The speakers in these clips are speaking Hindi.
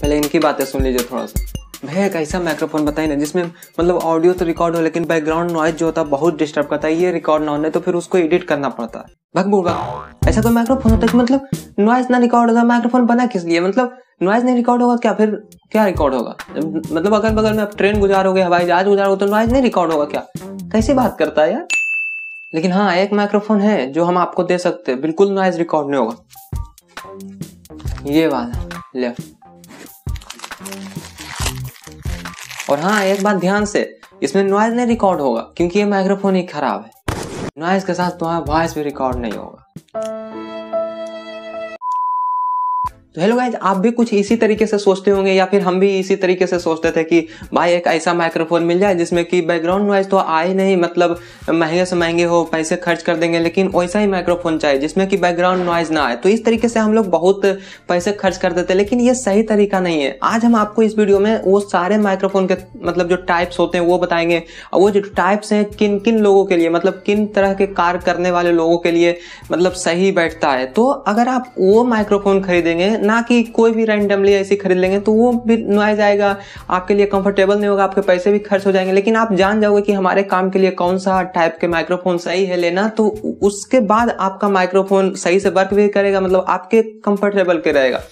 पहले इनकी बातें सुन लीजिए थोड़ा सा भैया एक ऐसा माइक्रोफोन बताइए ना जिसमें मतलब ऑडियो तो रिकॉर्ड हो लेकिन बैकग्राउंड नॉइज जो होता है बहुत डिस्टर्ब करता है ये रिकॉर्ड ना होने तो फिर उसको एडिट करना पड़ता है भग बूढ़ा ऐसा कोई माइक्रोफोन होता है मतलब नॉइज ना रिकॉर्ड होता माइक्रोफोन बना किस लिए मतलब नॉइज नहीं रिकॉर्ड होगा क्या फिर क्या रिकॉर्ड होगा मतलब अगल बगल में आप ट्रेन गुजारोगे हवाई जहाज गुजारोगे तो नॉइज नहीं रिकॉर्ड होगा क्या कैसे बात करता है यार लेकिन हाँ एक माइक्रोफोन है जो हम आपको दे सकते हैं बिल्कुल नॉइज रिकॉर्ड नहीं होगा ये वाला लेफ्ट और हाँ एक बात ध्यान से इसमें नॉइज नहीं रिकॉर्ड होगा क्योंकि ये माइक्रोफोन ही खराब है नॉइज के साथ तुम्हारा वॉइस भी रिकॉर्ड नहीं होगा तो हेलो गाइज आप भी कुछ इसी तरीके से सोचते होंगे या फिर हम भी इसी तरीके से सोचते थे कि भाई एक ऐसा माइक्रोफोन मिल जाए जिसमें कि बैकग्राउंड नॉइज तो आए नहीं मतलब महंगे से महंगे हो पैसे खर्च कर देंगे लेकिन वैसा ही माइक्रोफोन चाहिए जिसमें कि बैकग्राउंड नॉइज ना आए तो इस तरीके से हम लोग बहुत पैसे खर्च कर देते लेकिन ये सही तरीका नहीं है आज हम आपको इस वीडियो में वो सारे माइक्रोफोन के मतलब जो टाइप्स होते हैं वो बताएंगे और वो जो टाइप्स हैं किन किन लोगों के लिए मतलब किन तरह के कार्य करने वाले लोगों के लिए मतलब सही बैठता है तो अगर आप वो माइक्रोफोन खरीदेंगे ना कि कोई भी रैंडमली ऐसी खरीद लेंगे तो वो भी नॉइज आएगा आपके लिए कंफर्टेबल नहीं होगा आपके पैसे भी खर्च हो जाएंगे लेकिन आप जान जाओगे कि हमारे काम के लिए कौन सा टाइप के माइक्रोफोन सही है लेना तो उसके बाद आपका माइक्रोफोन सही से वर्क भी करेगा मतलब आपके कंफर्टेबल के रहेगा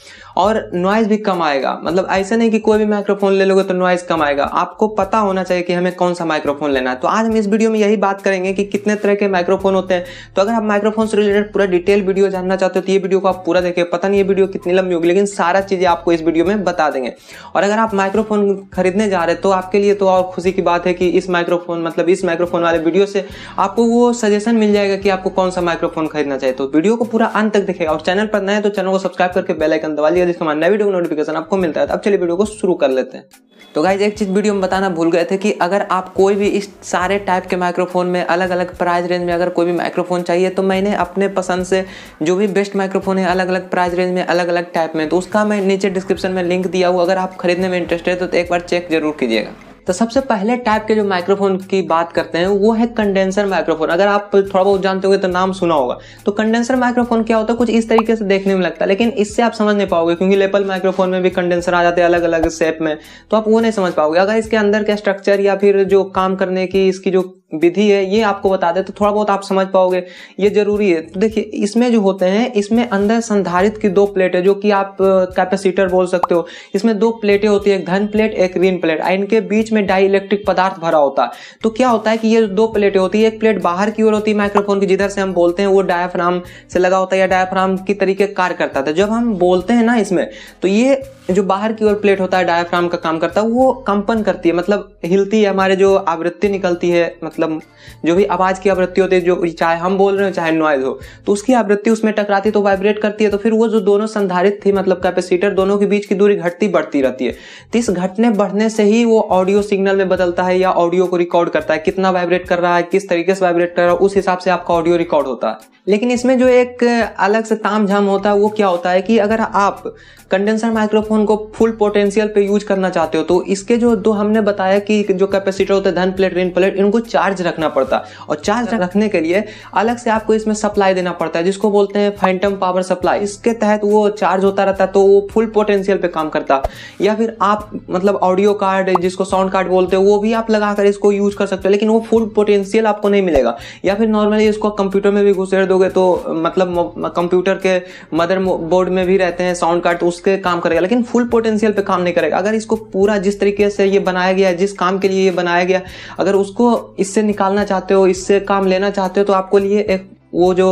और नॉइज भी कम आएगा मतलब ऐसा नहीं कि कोई भी माइक्रोफोन ले लोगे तो नॉइज कम आएगा आपको पता होना चाहिए कि हमें कौन सा माइक्रोफोन लेना है तो आज हम इस वीडियो में यही बात करेंगे कि कितने तरह के माइक्रोफोन होते हैं तो अगर आप माइक्रोफोन से रिलेटेड पूरा डिटेल वीडियो जानना चाहते हो तो ये वीडियो को आप पूरा देखिए पता नहीं ये वीडियो कितनी लंबी होगी लेकिन सारा चीज़ें आपको इस वीडियो में बता देंगे और अगर आप माइक्रोफोन खरीदने जा रहे तो आपके लिए तो और खुशी की बात है कि इस माइक्रोफोन मतलब इस माइक्रोफोन वाले वीडियो से आपको वो सजेशन मिल जाएगा कि आपको कौन सा माइक्रोफोन खरीदना चाहिए तो वीडियो को पूरा अंत तक देखेगा और चैनल पर नए तो चैनल को सब्सक्राइब करके बेलाइकन दबा लिया शेयर इसका मानना वीडियो का नोटिफिकेशन आपको मिलता है तो अब चलिए वीडियो को शुरू कर लेते हैं तो गाइज एक चीज़ वीडियो में बताना भूल गए थे कि अगर आप कोई भी इस सारे टाइप के माइक्रोफोन में अलग अलग प्राइस रेंज में अगर कोई भी माइक्रोफोन चाहिए तो मैंने अपने पसंद से जो भी बेस्ट माइक्रोफोन है अलग अलग प्राइस रेंज में अलग अलग टाइप में तो उसका मैं नीचे डिस्क्रिप्शन में लिंक दिया हुआ अगर आप खरीदने में इंटरेस्टेड हो तो एक बार चेक जरूर कीजिएगा तो सबसे पहले टाइप के जो माइक्रोफोन की बात करते हैं वो है कंडेंसर माइक्रोफोन अगर आप थोड़ा बहुत जानते होंगे तो नाम सुना होगा तो कंडेंसर माइक्रोफोन क्या होता है कुछ इस तरीके से देखने में लगता है लेकिन इससे आप समझ नहीं पाओगे क्योंकि लेपल माइक्रोफोन में भी कंडेंसर आ जाते हैं अलग अलग शेप में तो आप वो नहीं समझ पाओगे अगर इसके अंदर का स्ट्रक्चर या फिर जो काम करने की इसकी जो विधि है ये आपको बता दे तो थोड़ा बहुत आप समझ पाओगे ये जरूरी है तो देखिए इसमें जो होते हैं इसमें अंदर संधारित की दो प्लेट है जो कि आप कैपेसिटर बोल सकते हो इसमें दो प्लेटें होती है एक धन प्लेट एक ऋण प्लेट इनके बीच में डाई पदार्थ भरा होता है तो क्या होता है कि ये दो प्लेटें होती है एक प्लेट बाहर की ओर होती है माइक्रोफोन की जिधर से हम बोलते हैं वो डायाफ्राम से लगा होता है या डायाफ्राम की तरीके कार्य करता था जब हम बोलते हैं ना इसमें तो ये जो बाहर की ओर प्लेट होता है डायफ्राम का काम करता है वो कंपन करती है मतलब हिलती है हमारे जो आवृत्ति निकलती है मतलब जो भी आवाज़ की आवृत्ति होती है जो चाहे हम बोल रहे हो चाहे नॉइज हो तो उसकी आवृत्ति उसमें टकराती तो वाइब्रेट करती है तो फिर वो जो दोनों संधारित थी मतलब कैपेसिटर दोनों के बीच की दूरी घटती बढ़ती रहती है तो इस घटने बढ़ने से ही वो ऑडियो सिग्नल में बदलता है या ऑडियो को रिकॉर्ड करता है कितना वाइब्रेट कर रहा है किस तरीके से वाइब्रेट कर रहा है उस हिसाब से आपका ऑडियो रिकॉर्ड होता है लेकिन इसमें जो एक अलग से ताम होता है वो क्या होता है कि अगर आप कंडेंसर माइक्रोफोन फ़ोन को फुल पोटेंशियल पे यूज करना चाहते हो तो इसके जो दो हमने बताया कि जो कैपेसिटर होते हैं धन प्लेट ऋण प्लेट इनको चार्ज रखना पड़ता है और चार्ज रखने के लिए अलग से आपको इसमें सप्लाई देना पड़ता है जिसको बोलते हैं फैंटम पावर सप्लाई इसके तहत वो चार्ज होता रहता है तो वो फुल पोटेंशियल पे काम करता या फिर आप मतलब ऑडियो कार्ड जिसको साउंड कार्ड बोलते हो वो भी आप लगाकर इसको यूज कर सकते हो लेकिन वो फुल पोटेंशियल आपको नहीं मिलेगा या फिर नॉर्मली इसको कंप्यूटर में भी घुसेड़ दोगे तो मतलब कंप्यूटर के मदर बोर्ड में भी रहते हैं साउंड कार्ड तो उसके काम करेगा लेकिन फुल पोटेंशियल पे काम नहीं करेगा अगर इसको पूरा जिस तरीके से ये बनाया गया है जिस काम के लिए ये बनाया गया अगर उसको इससे निकालना चाहते हो इससे काम लेना चाहते हो तो आपको लिए एक वो जो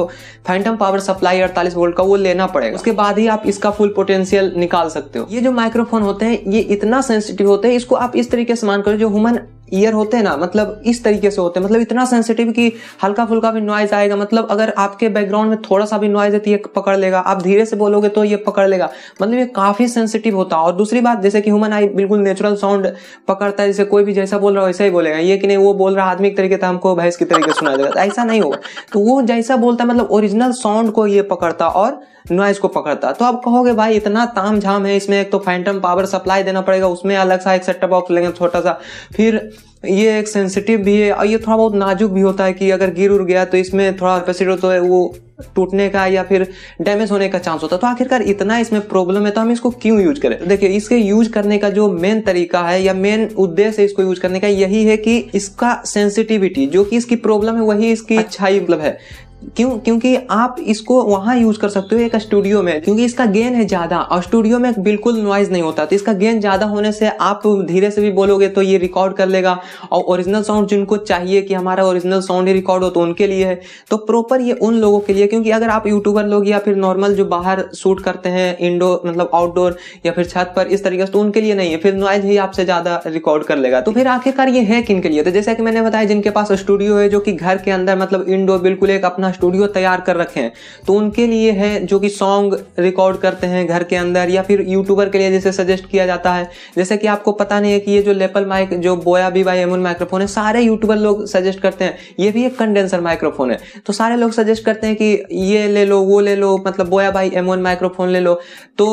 फैंटम पावर सप्लाई अड़तालीस वोल्ट का वो लेना पड़ेगा उसके बाद ही आप इसका फुल पोटेंशियल निकाल सकते हो ये जो माइक्रोफोन होते हैं ये इतना सेंसिटिव होते हैं इसको आप इस तरीके से मान करो जो ह्यूमन ईयर होते हैं ना मतलब इस तरीके से होते हैं मतलब इतना सेंसिटिव कि हल्का फुल्का भी नॉइज आएगा मतलब अगर आपके बैकग्राउंड में थोड़ा सा भी नॉइज है तो ये पकड़ लेगा आप धीरे से बोलोगे तो ये पकड़ लेगा मतलब ये काफ़ी सेंसिटिव होता है और दूसरी बात जैसे कि ह्यूमन आई बिल्कुल नेचुरल साउंड पकड़ता है जैसे कोई भी जैसा बोल रहा हो वैसा ही बोलेगा ये कि नहीं वो बोल रहा आदमी के तरीके से हमको भैंस की तरीके सुना देगा तो ऐसा नहीं होगा तो वो जैसा बोलता है मतलब ओरिजिनल साउंड को ये पकड़ता और नॉइज को पकड़ता तो आप कहोगे भाई इतना ताम झाम है इसमें एक तो फैंटम पावर सप्लाई देना पड़ेगा उसमें अलग सा एक सेटअप बॉक्स लेंगे छोटा सा फिर ये एक सेंसिटिव भी है और ये थोड़ा बहुत नाजुक भी होता है कि अगर गिर उड़ गया तो इसमें थोड़ा कैपेसिटी होता है वो टूटने का या फिर डैमेज होने का चांस होता है तो आखिरकार इतना इसमें प्रॉब्लम है तो हम इसको क्यों यूज करें देखिए इसके यूज करने का जो मेन तरीका है या मेन उद्देश्य इसको यूज करने का यही है कि इसका सेंसिटिविटी जो कि इसकी प्रॉब्लम है वही इसकी अच्छाई मतलब है क्यों क्योंकि आप इसको वहां यूज कर सकते हो एक स्टूडियो में क्योंकि इसका गेन है ज़्यादा और स्टूडियो में बिल्कुल नॉइज नहीं होता तो इसका गेन ज़्यादा होने से आप धीरे से भी बोलोगे तो ये रिकॉर्ड कर लेगा और ओरिजिनल साउंड जिनको चाहिए कि हमारा ओरिजिनल साउंड ही रिकॉर्ड हो तो उनके लिए है तो प्रॉपर ये उन लोगों के लिए क्योंकि अगर आप यूट्यूबर लोग या फिर नॉर्मल जो बाहर शूट करते हैं इंडोर मतलब आउटडोर या फिर छत पर इस तरीके से तो उनके लिए नहीं है फिर नॉइज ही आपसे ज़्यादा रिकॉर्ड कर लेगा तो फिर आखिरकार ये है किन के लिए तो जैसा कि मैंने बताया जिनके पास स्टूडियो है जो कि घर के अंदर मतलब इंडोर बिल्कुल एक अपना स्टूडियो तैयार कर रखे हैं तो उनके लिए है जो कि सॉन्ग रिकॉर्ड करते हैं घर के अंदर या फिर यूट्यूबर के लिए जैसे सजेस्ट किया जाता है जैसे कि आपको पता नहीं है कि ये जो लेपल माइक जो बोया भी बाई एमुन माइक्रोफोन है सारे यूट्यूबर लोग सजेस्ट करते हैं ये भी एक कंडेंसर माइक्रोफोन है तो सारे लोग सजेस्ट करते हैं कि ये ले लो वो ले लो मतलब बोया भाई एम माइक्रोफोन ले लो तो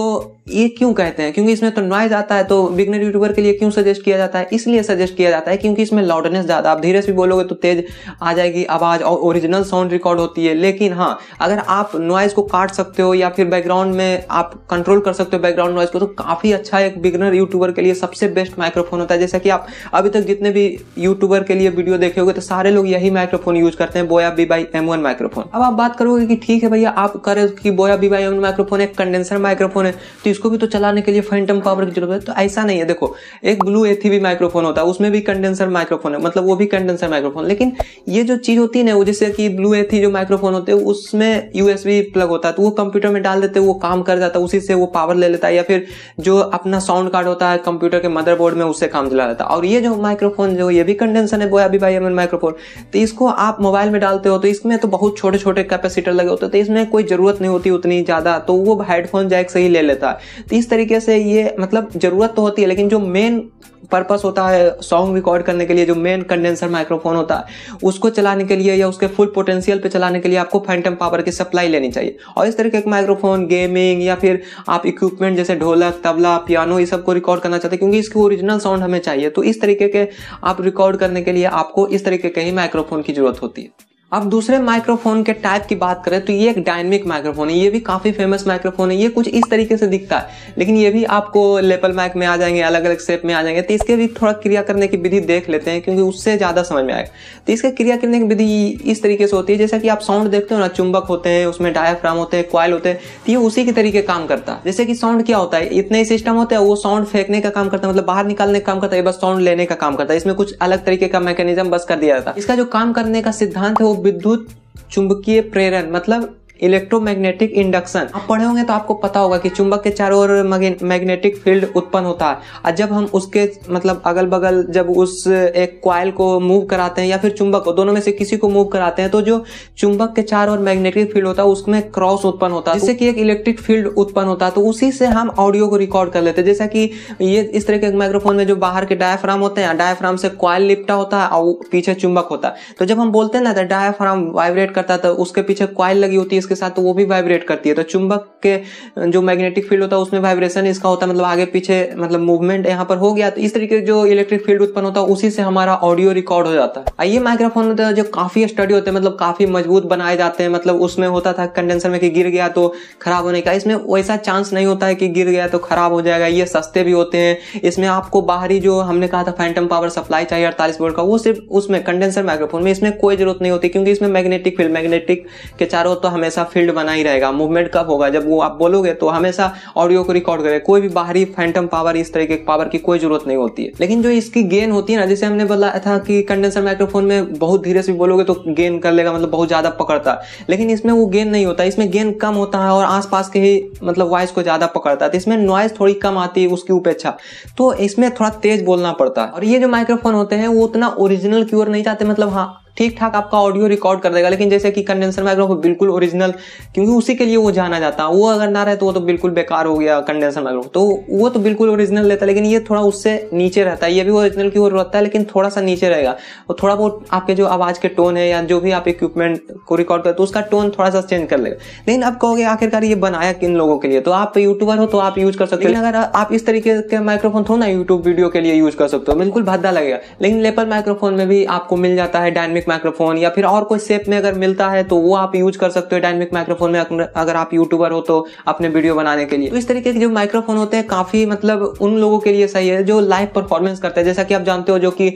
ये क्यों कहते हैं क्योंकि इसमें तो नॉइज आता है तो बिगनर यूट्यूबर के लिए क्यों सजेस्ट किया जाता है इसलिए सजेस्ट किया जाता है क्योंकि इसमें लाउडनेस ज़्यादा आप धीरे से बोलोगे तो तेज आ जाएगी आवाज़ और ओरिजिनल साउंड रिकॉर्ड होता होती है लेकिन हाँ अगर आप नॉइज़ को काट सकते हो या फिर बैकग्राउंड में आप कंट्रोल कर सकते हो बैकग्राउंड नॉइज़ को तो काफ़ी अच्छा एक बिगनर यूट्यूबर के लिए सबसे बेस्ट माइक्रोफोन होता है जैसे कि आप अभी तक जितने भी यूट्यूबर के लिए वीडियो देखे होगे तो सारे लोग यही माइक्रोफोन यूज करते हैं Boya B by M one microphone अब आप बात करोगे कि ठीक है भैया आप करे कि Boya B by M one microphone एक कंडेंसर माइक्रोफोन है तो इसको भी तो चलाने के लिए फैंटम पावर की जरूरत है तो ऐसा नहीं है देखो एक ब्लू एथीवी माइक्रोफोन होता है उसमें भी कंडेंसर माइक्रोफोन है मतलब वो भी कंडेंसर माइक्रोफोन लेकिन ये जो चीज़ होती है ना जैसे कि ब्लू एथी जो माइक्रोफोन होते हैं उसमें यूएसबी प्लग होता है तो वो कंप्यूटर में डाल देते हैं वो काम कर जाता है उसी से वो पावर ले लेता है या फिर जो अपना साउंड कार्ड होता है कंप्यूटर के मदरबोर्ड में उससे काम चला लेता है और ये जो माइक्रोफोन जो ये भी कंडेंसन है वो अभी भाई एम माइक्रोफोन तो इसको आप मोबाइल में डालते हो तो इसमें तो बहुत छोटे छोटे कैपेसिटर लगे होते हैं तो इसमें कोई ज़रूरत नहीं होती उतनी ज़्यादा तो वो हेडफोन जैक से ही ले लेता है तो इस तरीके से ये मतलब ज़रूरत तो होती है लेकिन जो मेन पर्पस होता है सॉन्ग रिकॉर्ड करने के लिए जो मेन कंडेंसर माइक्रोफोन होता है उसको चलाने के लिए या उसके फुल पोटेंशियल पे चलाने के लिए आपको फैंटम पावर की सप्लाई लेनी चाहिए और इस तरीके का माइक्रोफोन गेमिंग या फिर आप इक्विपमेंट जैसे ढोलक तबला पियानो ये सबको रिकॉर्ड करना चाहते हैं क्योंकि इसकी ओरिजिनल साउंड हमें चाहिए तो इस तरीके के आप रिकॉर्ड करने के लिए आपको इस तरीके के ही माइक्रोफोन की जरूरत होती है अब दूसरे माइक्रोफोन के टाइप की बात करें तो ये एक डायनेमिक माइक्रोफोन है ये भी काफ़ी फेमस माइक्रोफोन है ये कुछ इस तरीके से दिखता है लेकिन ये भी आपको लेपल माइक में आ जाएंगे अलग अलग शेप में आ जाएंगे तो इसके भी थोड़ा क्रिया करने की विधि देख लेते हैं क्योंकि उससे ज़्यादा समझ में आएगा तो इसके क्रिया करने की विधि इस तरीके से होती है जैसा कि आप साउंड देखते हो ना चुंबक होते हैं उसमें डायफ्राम होते हैं क्वाइल होते हैं तो ये उसी के तरीके काम करता है जैसे कि साउंड क्या होता है इतने सिस्टम होता है वो साउंड फेंकने का काम करता है मतलब बाहर निकालने का काम करता है बस साउंड लेने का काम करता है इसमें कुछ अलग तरीके का मैकेनिज्म बस कर दिया जाता है इसका जो काम करने का सिद्धांत है वो विद्युत चुंबकीय प्रेरण मतलब इलेक्ट्रोमैग्नेटिक इंडक्शन आप पढ़े होंगे तो आपको पता होगा कि चुंबक के चारों ओर मैग्नेटिक फील्ड उत्पन्न होता है और जब हम उसके मतलब अगल बगल जब उस एक क्वाइल को मूव कराते हैं या फिर चुंबक को दोनों में से किसी को मूव कराते हैं तो जो चुंबक के चारों ओर मैग्नेटिक फील्ड होता है उसमें क्रॉस उत्पन्न होता है जिससे कि एक इलेक्ट्रिक फील्ड उत्पन्न होता है तो उसी से हम ऑडियो को रिकॉर्ड कर लेते हैं जैसा कि ये इस तरह के माइक्रोफोन में जो बाहर के डायफ्राम होते हैं डायफ्राम से क्वाइल लिपटा होता है और पीछे चुंबक होता है तो जब हम बोलते हैं ना तो डायफ्राम वाइब्रेट करता है तो उसके पीछे क्वाइल लगी होती है उसके साथ तो वो भी वाइब्रेट करती है तो चुंबक के जो मैग्नेटिक फील्ड होता है उसमें वाइब्रेशन इसका होता है मतलब आगे पीछे मतलब मूवमेंट यहाँ पर हो गया तो इस तरीके जो इलेक्ट्रिक फील्ड उत्पन्न होता है उसी से हमारा ऑडियो रिकॉर्ड हो जाता है आइए माइक्रोफोन होता है जो काफी स्टडी होते हैं मतलब काफी मजबूत बनाए जाते हैं मतलब उसमें होता था कंडेंसर में कि गिर गया तो खराब होने का इसमें वैसा चांस नहीं होता है कि गिर गया तो खराब हो जाएगा ये सस्ते भी होते हैं इसमें आपको बाहरी जो हमने कहा था फैंटम पावर सप्लाई चाहिए अड़तालीस वोल्ट का वो सिर्फ उसमें कंडेंसर माइक्रोफोन में इसमें कोई जरूरत नहीं होती क्योंकि इसमें मैग्नेटिक फील्ड मैग्नेटिक के चारों तो हमेशा हमेशा फील्ड बना ही रहेगा मूवमेंट कब होगा जब वो आप बोलोगे तो हमेशा ऑडियो को रिकॉर्ड करेगा कोई भी बाहरी फैंटम पावर इस तरह के पावर की कोई जरूरत नहीं होती है लेकिन जो इसकी गेन होती है ना जैसे हमने बोला था कि कंडेंसर माइक्रोफोन में बहुत धीरे से बोलोगे तो गेन कर लेगा मतलब बहुत ज़्यादा पकड़ता है लेकिन इसमें वो गेन नहीं होता इसमें गेन कम होता है और आसपास के ही मतलब वॉइस को ज़्यादा पकड़ता है तो इसमें नॉइस थोड़ी कम आती है उसकी उपेक्षा अच्छा। तो इसमें थोड़ा तेज बोलना पड़ता है और ये जो माइक्रोफोन होते हैं वो उतना ओरिजिनल की नहीं चाहते मतलब हाँ ठीक ठाक आपका ऑडियो रिकॉर्ड कर देगा लेकिन जैसे कि कंडेंसर माइक्रोफोन बिल्कुल ओरिजिनल क्योंकि उसी के लिए वो जाना जाता है वो अगर ना रहे तो वो तो बिल्कुल बेकार हो गया कंडेंसर माइक्रोफोन तो वो तो बिल्कुल ओरिजिनल लेता है लेकिन ये थोड़ा उससे नीचे रहता है ये भी ओरिजिनल की ओर रहता है लेकिन थोड़ा सा नीचे रहेगा और थोड़ा बहुत आपके जो आवाज़ के टोन है या जो भी आप इक्विपमेंट को रिकॉर्ड करते हो तो उसका टोन थोड़ा सा चेंज कर लेगा लेकिन आप कहोगे आखिरकार ये बनाया किन लोगों के लिए तो आप यूट्यूबर हो तो आप यूज कर सकते हो अगर आप इस तरीके के माइक्रोफोन थोड़ा ना यूट्यूब वीडियो के लिए यूज कर सकते हो बिल्कुल भद्दा लगेगा लेकिन लेपर माइक्रोफोन में भी आपको मिल जाता है डायनेमिक माइक्रोफोन या फिर और कोई सेप में अगर मिलता है तो वो आप यूज कर सकते हो डायनेमिक माइक्रोफोन में अगर आप यूट्यूबर हो तो अपने वीडियो बनाने के लिए तो इस तरीके के जो माइक्रोफोन होते हैं काफी मतलब उन लोगों के लिए सही है जो लाइव परफॉर्मेंस करते हैं जैसा कि आप जानते हो जो कि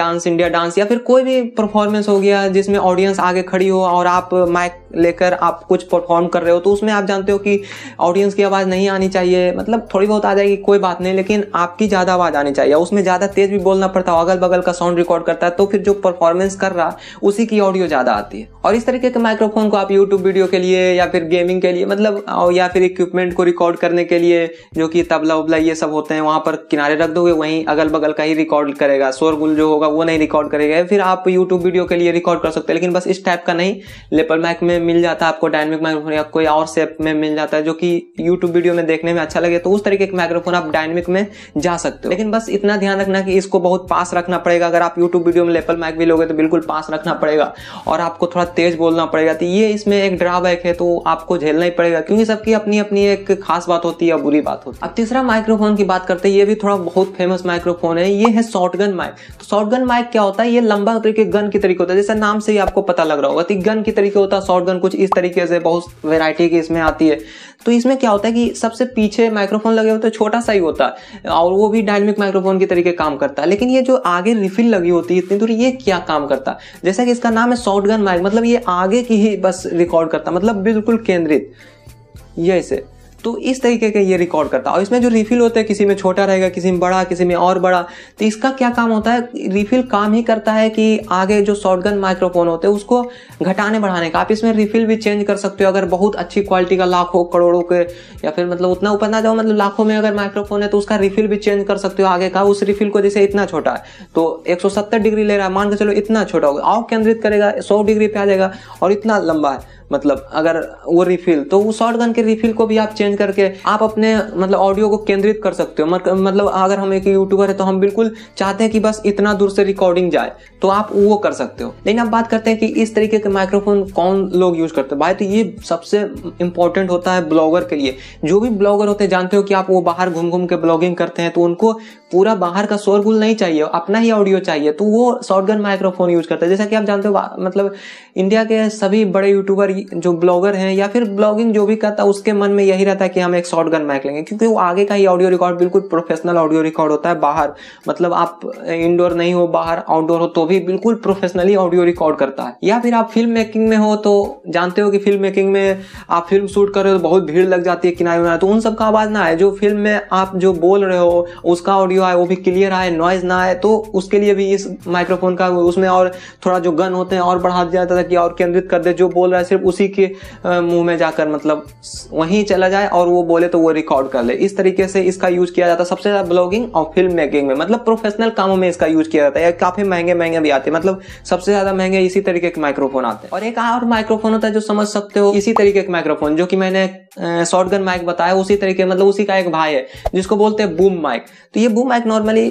डांस इंडिया डांस या फिर कोई भी परफॉर्मेंस हो गया जिसमें ऑडियंस आगे खड़ी हो और आप माइक लेकर आप कुछ परफॉर्म कर रहे हो तो उसमें आप जानते हो कि ऑडियंस की आवाज़ नहीं आनी चाहिए मतलब थोड़ी बहुत आ जाएगी कोई बात नहीं लेकिन आपकी ज़्यादा आवाज़ आनी चाहिए उसमें ज़्यादा तेज़ भी बोलना पड़ता हो अगल बगल का साउंड रिकॉर्ड करता है तो फिर जो परफॉर्मेंस कर रहा उसी की ऑडियो ज़्यादा आती है और इस तरीके के माइक्रोफोन को आप यूट्यूब वीडियो के लिए या फिर गेमिंग के लिए मतलब या फिर इक्विपमेंट को रिकॉर्ड करने के लिए जो कि तबला उबला ये सब होते हैं वहाँ पर किनारे रख दोगे वहीं अगल बगल का ही रिकॉर्ड करेगा शोरगुल जो होगा वो नहीं रिकॉर्ड करेगा फिर आप यूट्यूब वीडियो के लिए रिकॉर्ड कर सकते हैं लेकिन बस इस टाइप का नहीं लेपर मैक में मिल जाता है आपको डायनेमिक माइक्रोफोन या कोई और शेप में मिल जाता है जो कि यूट्यूब वीडियो में देखने में अच्छा लगे तो उस तरीके के माइक्रोफोन आप डायनेमिक में जा सकते हो लेकिन बस इतना ध्यान रखना कि इसको बहुत पास रखना पड़ेगा अगर आप यूट्यूब वीडियो में लेपल माइक भी लोगे तो बिल्कुल पास रखना पड़ेगा और आपको थोड़ा तेज बोलना पड़ेगा तो ये इसमें एक ड्राबैक है तो आपको झेलना ही पड़ेगा क्योंकि सबकी अपनी अपनी एक खास बात होती है बुरी बात होती है अब तीसरा माइक्रोफोन की बात करते हैं ये भी थोड़ा बहुत फेमस माइक्रोफोन है ये है शॉर्टगन माइक तो शॉर्टगन माइक क्या होता है ये लंबा तरीके गन की तरीके होता है जैसे नाम से ही आपको पता लग रहा होगा तो गन की तरीके होता है शॉर्ट थाउजेंड कुछ इस तरीके से बहुत वेराइटी की इसमें आती है तो इसमें क्या होता है कि सबसे पीछे माइक्रोफोन लगे होते तो छोटा सा ही होता है और वो भी डायनमिक माइक्रोफोन के तरीके काम करता है लेकिन ये जो आगे रिफिल लगी होती है इतनी दूरी ये क्या काम करता है जैसा कि इसका नाम है शॉर्ट गन माइक मतलब ये आगे की ही बस रिकॉर्ड करता मतलब बिल्कुल केंद्रित ये इसे तो इस तरीके का ये रिकॉर्ड करता है और इसमें जो रिफिल होता है किसी में छोटा रहेगा किसी में बड़ा किसी में और बड़ा तो इसका क्या काम होता है रिफिल काम ही करता है कि आगे जो शॉर्टगन माइक्रोफोन होते हैं उसको घटाने बढ़ाने का आप इसमें रिफिल भी चेंज कर सकते हो अगर बहुत अच्छी क्वालिटी का लाखों करोड़ों के या फिर मतलब उतना ऊपर ना जाओ मतलब लाखों में अगर माइक्रोफोन है तो उसका रिफिल भी चेंज कर सकते हो आगे का उस रिफिल को जैसे इतना छोटा है तो एक डिग्री ले रहा है मान के चलो इतना छोटा होगा और केंद्रित करेगा सौ डिग्री पे आ जाएगा और इतना लंबा है मतलब अगर वो रिफिल तो वो शॉर्ट गन के रिफिल को भी आप चेंज चेंज करके आप अपने मतलब ऑडियो को केंद्रित कर सकते हो मतलब अगर हम एक यूट्यूबर है तो हम बिल्कुल चाहते हैं कि बस इतना दूर से रिकॉर्डिंग जाए तो आप वो कर सकते हो लेकिन आप बात करते हैं कि इस तरीके के माइक्रोफोन कौन लोग यूज करते हैं भाई तो ये सबसे इंपॉर्टेंट होता है ब्लॉगर के लिए जो भी ब्लॉगर होते हैं जानते हो कि आप वो बाहर घूम घूम के ब्लॉगिंग करते हैं तो उनको पूरा बाहर का शोरगुल नहीं चाहिए अपना ही ऑडियो चाहिए तो वो शॉर्टगन माइक्रोफोन यूज करते हैं जैसा कि आप जानते हो मतलब इंडिया के सभी बड़े यूट्यूबर जो ब्लॉगर हैं या फिर ब्लॉगिंग जो भी करता है उसके मन में यही रहता है था कि हम एक शॉर्ट गन माइक लेंगे क्योंकि वो आगे का ही ऑडियो रिकॉर्ड बिल्कुल प्रोफेशनल ऑडियो रिकॉर्ड होता है बाहर मतलब आप इंडोर नहीं हो बाहर आउटडोर हो तो भी बिल्कुल प्रोफेशनली ऑडियो रिकॉर्ड करता है या फिर आप फिल्म मेकिंग में हो तो जानते हो कि फिल्म मेकिंग में आप फिल्म शूट कर रहे हो तो बहुत भीड़ लग जाती है किनारे उनारे तो उन सब का आवाज़ ना आए जो फिल्म में आप जो बोल रहे हो उसका ऑडियो आए वो भी क्लियर आए नॉइज ना आए तो उसके लिए भी इस माइक्रोफोन का उसमें और थोड़ा जो गन होते हैं और बढ़ा दिया जाता था कि और केंद्रित कर दे जो बोल रहा है सिर्फ उसी के मुंह में जाकर मतलब वहीं चला जाए और वो बोले तो वो रिकॉर्ड कर ले इस तरीके से इसका यूज किया जाता है सबसे ज्यादा ब्लॉगिंग और फिल्म मेकिंग में मतलब प्रोफेशनल कामों में इसका यूज किया जाता है काफी महंगे महंगे भी आते हैं मतलब सबसे ज्यादा महंगे इसी तरीके के माइक्रोफोन आते हैं और एक और माइक्रोफोन होता है जो समझ सकते हो इसी तरीके के माइक्रोफोन जो कि मैंने शॉर्ट गन माइक बताया उसी तरीके मतलब उसी का एक भाई है जिसको बोलते हैं बूम माइक तो ये बूम माइक नॉर्मली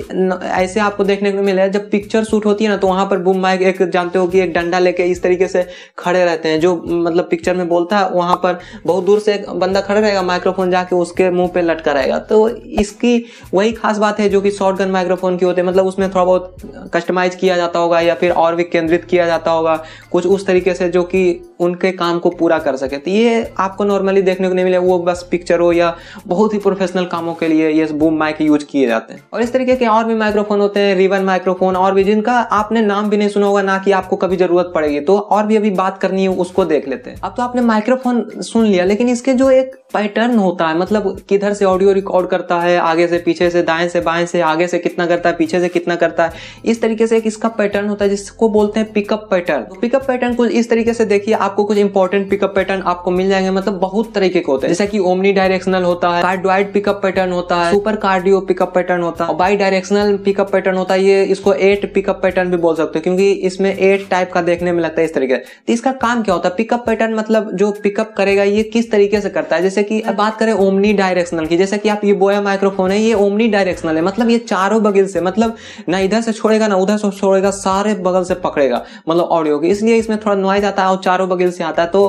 ऐसे आपको देखने को मिलेगा जब पिक्चर शूट होती है ना तो वहां पर बूम माइक एक जानते हो कि एक डंडा लेके इस तरीके से खड़े रहते हैं जो मतलब पिक्चर में बोलता है वहाँ पर बहुत दूर से एक बंदा खड़ा रहेगा माइक्रोफोन जाके उसके मुंह पे लटका रहेगा तो इसकी वही खास बात है जो कि शॉर्ट गन माइक्रोफोन की होती है मतलब उसमें थोड़ा बहुत कस्टमाइज किया जाता होगा या फिर और भी केंद्रित किया जाता होगा कुछ उस तरीके से जो कि उनके काम को पूरा कर सके तो ये आपको नॉर्मली देखने को नहीं मिले वो बस पिक्चर हो या बहुत ही प्रोफेशनल कामों के लिए ये बूम माइक यूज किए जाते हैं और इस तरीके के और भी माइक्रोफोन होते हैं रिवन माइक्रोफोन और भी जिनका आपने नाम भी नहीं सुना होगा ना कि आपको कभी जरूरत पड़ेगी तो और भी अभी बात करनी है उसको देख लेते हैं अब तो आपने माइक्रोफोन सुन लिया लेकिन इसके जो एक पैटर्न होता है मतलब किधर से ऑडियो रिकॉर्ड करता है आगे से पीछे से दाएं से बाएं से आगे से कितना करता है पीछे से कितना करता है इस तरीके से एक इसका पैटर्न होता है जिसको बोलते हैं पिकअप पैटर्न पिकअप पैटर्न कुछ इस तरीके से देखिए आप आपको कुछ इंपॉर्टेंट पिकअप पैटर्न आपको मिल जाएंगे मतलब बहुत तरीके के होते हैं जैसे कि ओमनी डायरेक्शनल होता है कार्डोइड पिकअप पैटर्न होता है सुपर कार्डियो पिकअप पैटर्न होता है बाई डायरेक्शनल पिकअप पैटर्न होता है ये इसको एट पिकअप पैटर्न भी बोल सकते हो क्योंकि इसमें एट टाइप का देखने में लगता है इस तरीके तो इसका काम क्या होता है पिकअप पैटर्न मतलब जो पिकअप करेगा ये किस तरीके से करता है जैसे कि अब बात करें ओमनी डायरेक्शनल की जैसे कि आप ये बोया माइक्रोफोन है ये ओमनी डायरेक्शनल है मतलब ये चारों बगल से मतलब ना इधर से छोड़ेगा ना उधर से छोड़ेगा सारे बगल से पकड़ेगा मतलब ऑडियो की इसलिए इसमें थोड़ा नॉइज आता है और चारों बगल गिल से आता है तो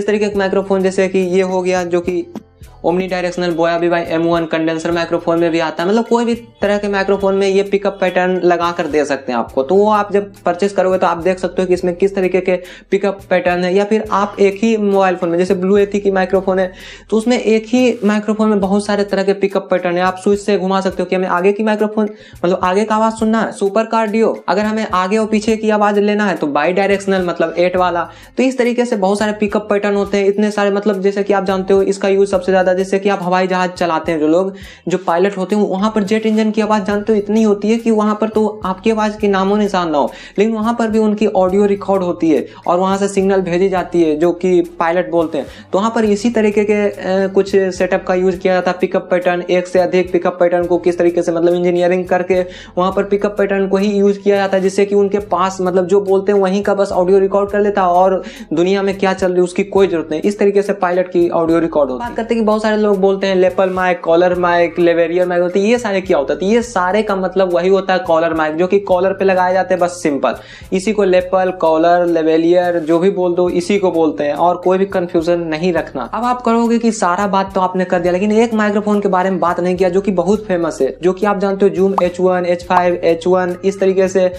इस तरीके का माइक्रोफोन जैसे कि ये हो गया जो कि ओमनी डायरेक्शनल बोया भी भाई एम वन कंडेंसर माइक्रोफोन में भी आता है मतलब कोई भी तरह के माइक्रोफोन में ये पिकअप पैटर्न लगा कर दे सकते हैं आपको तो वो आप जब परचेस करोगे तो आप देख सकते हो कि इसमें किस तरीके के पिकअप पैटर्न है या फिर आप एक ही मोबाइल फोन में जैसे ब्लू एथी की माइक्रोफोन है तो उसमें एक ही माइक्रोफोन में बहुत सारे तरह के पिकअप पैटर्न है आप स्विच से घुमा सकते हो कि हमें आगे की माइक्रोफोन मतलब आगे का आवाज़ सुनना है सुपर कार्डियो अगर हमें आगे और पीछे की आवाज़ लेना है तो बाई डायरेक्शनल मतलब एट वाला तो इस तरीके से बहुत सारे पिकअप पैटर्न होते हैं इतने सारे मतलब जैसे कि आप जानते हो इसका यूज सबसे ज़्यादा ज़्यादा जैसे कि आप हवाई जहाज़ चलाते हैं जो लोग जो पायलट होते हैं वहाँ पर जेट इंजन की आवाज़ जानते हो इतनी होती है कि वहाँ पर तो आपकी आवाज़ के नामो निशान ना हो लेकिन वहाँ पर भी उनकी ऑडियो रिकॉर्ड होती है और वहाँ से सिग्नल भेजी जाती है जो कि पायलट बोलते हैं तो वहाँ पर इसी तरीके के कुछ सेटअप का यूज़ किया जाता है पिकअप पैटर्न एक से अधिक पिकअप पैटर्न को किस तरीके से मतलब इंजीनियरिंग करके वहाँ पर पिकअप पैटर्न को ही यूज़ किया जाता है जिससे कि उनके पास मतलब जो बोलते हैं वहीं का बस ऑडियो रिकॉर्ड कर लेता है और दुनिया में क्या चल रही है उसकी कोई जरूरत नहीं इस तरीके से पायलट की ऑडियो रिकॉर्ड होती है बात करते हैं कि बहुत बहुत सारे लोग बोलते हैं lapel mic collar mic lavalier mic होती है ये सारे क्या होता है तो ये सारे का मतलब वही होता है कॉलर माइक जो कि कॉलर पे लगाए जाते हैं बस सिंपल इसी को लेपल कॉलर लेवेलियर जो भी बोल दो इसी को बोलते हैं और कोई भी कंफ्यूजन नहीं रखना अब आप करोगे की सारा बात तो आपने कर दिया लेकिन एक माइक्रोफोन के बारे में बात नहीं किया जो की बहुत फेमस है जो की आप जानते हो Zoom H one H five H one इस तरीके से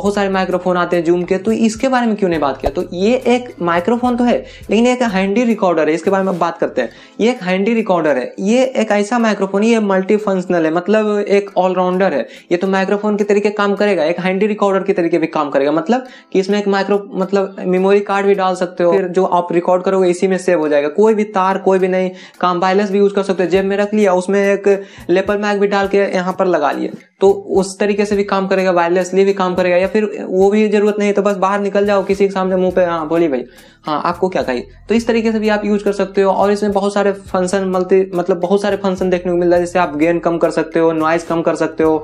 बहुत सारे माइक्रोफोन आते हैं जूम के तो इसके बारे में क्यों नहीं बात किया तो ये एक माइक्रोफोन तो है लेकिन एक हैंडी रिकॉर्डर है इसके बारे में बात करते हैं ये एक हैंडी हैंडी रिकॉर्डर है ये एक ऐसा माइक्रोफोन ये मल्टी फंक्शनल है मतलब एक ऑलराउंडर है ये तो माइक्रोफोन के तरीके काम करेगा एक हैंडी रिकॉर्डर के तरीके भी काम करेगा मतलब कि इसमें एक माइक्रो मतलब मेमोरी कार्ड भी डाल सकते हो फिर जो आप रिकॉर्ड करोगे इसी में सेव हो जाएगा कोई भी तार कोई भी नहीं काम वायरलेस भी यूज कर सकते हो जेब में रख लिया उसमें एक लेपर मैग भी डाल के यहाँ पर लगा लिया तो उस तरीके से भी काम करेगा वायरलेसली भी काम करेगा या फिर वो भी जरूरत नहीं तो बस बाहर निकल जाओ किसी के सामने मुंह पे हाँ बोली भाई हाँ आपको क्या कही तो इस तरीके से भी आप यूज कर सकते हो और इसमें बहुत सारे फंक्शन मल्टी मतलब बहुत सारे फंक्शन देखने को मिल रहा है जैसे आप गेन कम कर सकते हो नॉइस कम कर सकते हो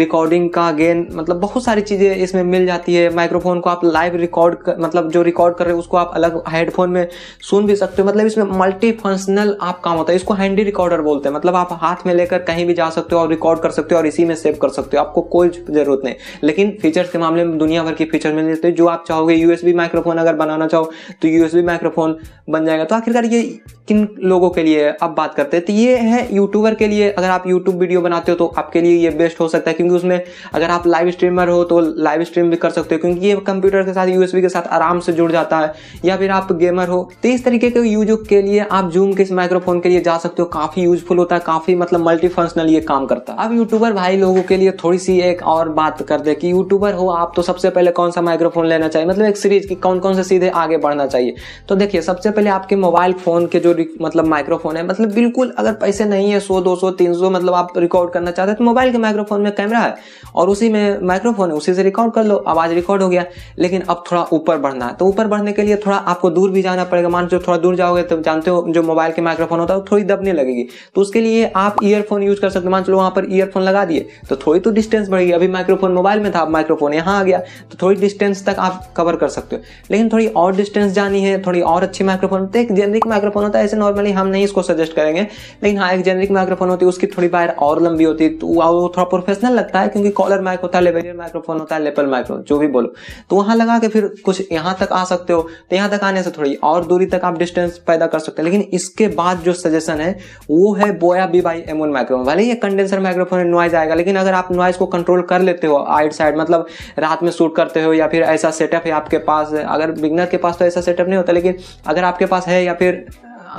रिकॉर्डिंग का गेन मतलब बहुत सारी चीज़ें इसमें मिल जाती है माइक्रोफोन को आप लाइव रिकॉर्ड मतलब जो रिकॉर्ड कर रहे हो उसको आप अलग हेडफोन में सुन भी सकते हो मतलब इसमें मल्टी फंक्शनल आप काम होता है इसको हैंडी रिकॉर्डर बोलते हैं मतलब आप हाथ में लेकर कहीं भी जा सकते हो और रिकॉर्ड कर सकते हो और इसी में सेव कर सकते हो आपको कोई जरूरत नहीं लेकिन फीचर्स के मामले में दुनिया भर के फीचर मिल जाते हैं जो आप चाहोगे यूएसबी माइक्रोफोन अगर बनाना चाहो तो यूएसबी माइक्रोफोन बन जाएगा तो आखिरकार ये किन लोगों के लिए अब बात करते हैं तो ये है यूट्यूबर के लिए अगर आप यूट्यूब वीडियो बनाते हो तो आपके लिए ये बेस्ट हो सकता है क्योंकि उसमें अगर आप लाइव स्ट्रीमर हो तो लाइव स्ट्रीम भी कर सकते हो क्योंकि ये कंप्यूटर के साथ यूएसबी के साथ आराम से जुड़ जाता है या फिर आप गेमर हो तो इस तरीके के यूज के लिए आप जूम के इस माइक्रोफोन के लिए जा सकते हो काफ़ी यूजफुल होता है काफ़ी मतलब मल्टी ये काम करता है अब यूट्यूबर भाई लोगों के के लिए थोड़ी सी एक और बात कर दे कि यूट्यूबर हो आप तो सबसे पहले कौन सा माइक्रोफोन लेना चाहिए मतलब एक सीरीज की कौन कौन से सीधे आगे बढ़ना चाहिए तो देखिए सबसे पहले आपके मोबाइल फ़ोन के जो मतलब माइक्रोफोन है मतलब बिल्कुल अगर पैसे नहीं है सौ दो सौ तीन सौ मतलब आप रिकॉर्ड करना चाहते हैं तो मोबाइल के माइक्रोफोन में कैमरा है और उसी में माइक्रोफोन है उसी से रिकॉर्ड कर लो आवाज़ रिकॉर्ड हो गया लेकिन अब थोड़ा ऊपर बढ़ना है तो ऊपर बढ़ने के लिए थोड़ा आपको दूर भी जाना पड़ेगा मान जो थोड़ा दूर जाओगे तो जानते हो जो मोबाइल के माइक्रोफोन होता है वो थोड़ी दबने लगेगी तो उसके लिए आप ईयरफोन यूज कर सकते हो मान चलो वहां पर ईयरफोन लगा दिए तो थोड़ी तो डिस्टेंस बढ़ गई अभी माइक्रोफोन मोबाइल में था अब माइक्रोफोन यहाँ आ गया तो थोड़ी डिस्टेंस तक आप कवर कर सकते हो लेकिन थोड़ी और डिस्टेंस जानी है थोड़ी और अच्छी माइक्रोफोन तो एक जेनरिक माइक्रोफोन होता है ऐसे नॉर्मली हम नहीं इसको सजेस्ट करेंगे लेकिन हाँ एक जेनरिक माइक्रोफोन होती है उसकी थोड़ी वायर और लंबी होती है तो वो थोड़ा प्रोफेशनल लगता है क्योंकि कॉलर माइक होता है लेवेलियर माइक्रोफोन होता है लेपल माइक्रोफोन जो भी बोलो तो वहाँ लगा के फिर कुछ यहाँ तक आ सकते हो तो यहाँ तक आने से थोड़ी और दूरी तक आप डिस्टेंस पैदा कर सकते हैं लेकिन इसके बाद जो सजेशन है वो है बोया बी बाई एम माइक्रोफोन भले ये कंडेंसर माइक्रोफोन नॉइज आएगा लेकिन अगर आप नॉइज़ को कंट्रोल कर लेते हो आइट साइड मतलब रात में शूट करते हो या फिर ऐसा सेटअप है आपके पास अगर बिगनर के पास तो ऐसा सेटअप नहीं होता लेकिन अगर आपके पास है या फिर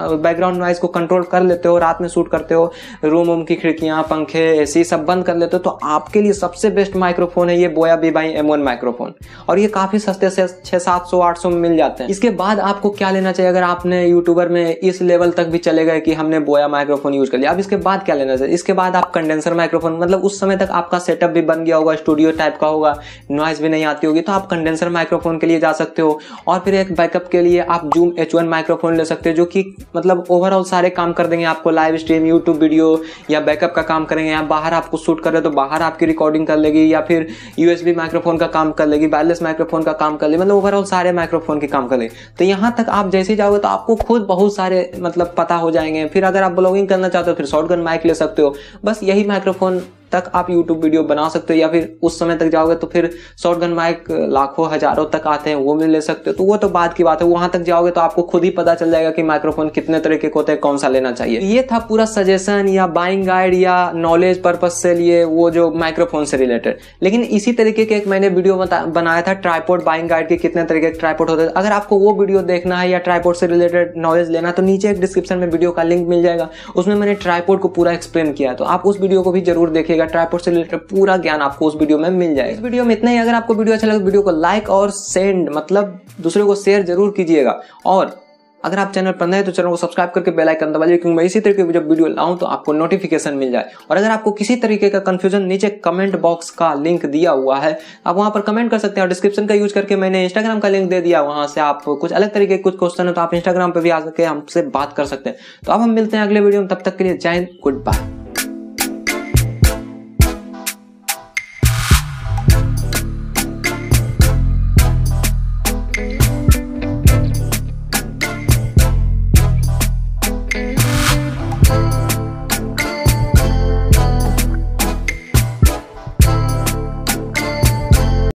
बैकग्राउंड नॉइज को कंट्रोल कर लेते हो रात में शूट करते हो रूम वूम की खिड़कियाँ पंखे एसी सब बंद कर लेते हो तो आपके लिए सबसे बेस्ट माइक्रोफोन है ये बोया बी बाई एम माइक्रोफोन और ये काफ़ी सस्ते से छः सात सौ आठ सौ में मिल जाते हैं इसके बाद आपको क्या लेना चाहिए अगर आपने यूट्यूबर में इस लेवल तक भी चले गए कि हमने बोया माइक्रोफोन यूज कर लिया अब इसके बाद क्या लेना चाहिए इसके बाद आप कंडेंसर माइक्रोफोन मतलब उस समय तक आपका सेटअप भी बन गया होगा स्टूडियो टाइप का होगा नॉइज भी नहीं आती होगी तो आप कंडेंसर माइक्रोफोन के लिए जा सकते हो और फिर एक बैकअप के लिए आप जूम एच माइक्रोफोन ले सकते हो जो कि मतलब ओवरऑल सारे काम कर देंगे आपको लाइव स्ट्रीम यूट्यूब वीडियो या बैकअप का काम करेंगे या बाहर आपको शूट कर रहे तो बाहर आपकी रिकॉर्डिंग कर लेगी या फिर यूएसबी माइक्रोफोन का काम कर लेगी वायरलेस माइक्रोफोन का काम कर लेगी मतलब ओवरऑल सारे माइक्रोफोन के काम कर लेगी तो यहाँ तक आप जैसे जाओगे तो आपको खुद बहुत सारे मतलब पता हो जाएंगे फिर अगर आप ब्लॉगिंग करना चाहते हो फिर शॉर्ट गन माइक ले सकते हो बस यही माइक्रोफोन तक आप यूट्यूब वीडियो बना सकते हो या फिर उस समय तक जाओगे तो फिर शॉर्ट गन माइक लाखों हजारों तक आते हैं वो भी ले सकते हो तो वो तो बात की बात है वहां तक जाओगे तो आपको खुद ही पता चल जाएगा कि माइक्रोफोन कितने तरीके के होते हैं कौन सा लेना चाहिए ये था पूरा सजेशन या बाइंग गाइड या नॉलेज पर्पज से लिए वो जो माइक्रोफोन से रिलेटेड लेकिन इसी तरीके के एक मैंने वीडियो बनाया था ट्राईपोर्ट बाइंग गाइड के कितने तरीके के ट्राईपोर्ट होते हैं अगर आपको वो वीडियो देखना है या ट्राईपोर्ट से रिलेटेड नॉलेज लेना तो नीचे एक डिस्क्रिप्शन में वीडियो का लिंक मिल जाएगा उसमें मैंने ट्राईपोर्ट को पूरा एक्सप्लेन किया तो आप उस वीडियो को भी जरूर देखिए जुड़ेगा ट्राईपोर्ट से रिलेटेड पूरा ज्ञान आपको उस वीडियो में मिल जाएगा इस वीडियो में इतना ही अगर आपको वीडियो अच्छा लगे वीडियो तो को लाइक और सेंड मतलब दूसरे को शेयर जरूर कीजिएगा और अगर आप चैनल पर नए तो चैनल को सब्सक्राइब करके बेल आइकन दबा लीजिए क्योंकि मैं इसी तरीके की जब वीडियो लाऊं तो आपको नोटिफिकेशन मिल जाए और अगर आपको किसी तरीके का कंफ्यूजन नीचे कमेंट बॉक्स का लिंक दिया हुआ है आप वहां पर कमेंट कर सकते हैं और डिस्क्रिप्शन का यूज करके मैंने इंस्टाग्राम का लिंक दे दिया वहां से आप कुछ अलग तरीके के कुछ क्वेश्चन है तो आप इंस्टाग्राम पर भी आ करके हमसे बात कर सकते हैं तो अब हम मिलते हैं अगले वीडियो में तब तक के लिए जय गुड बाय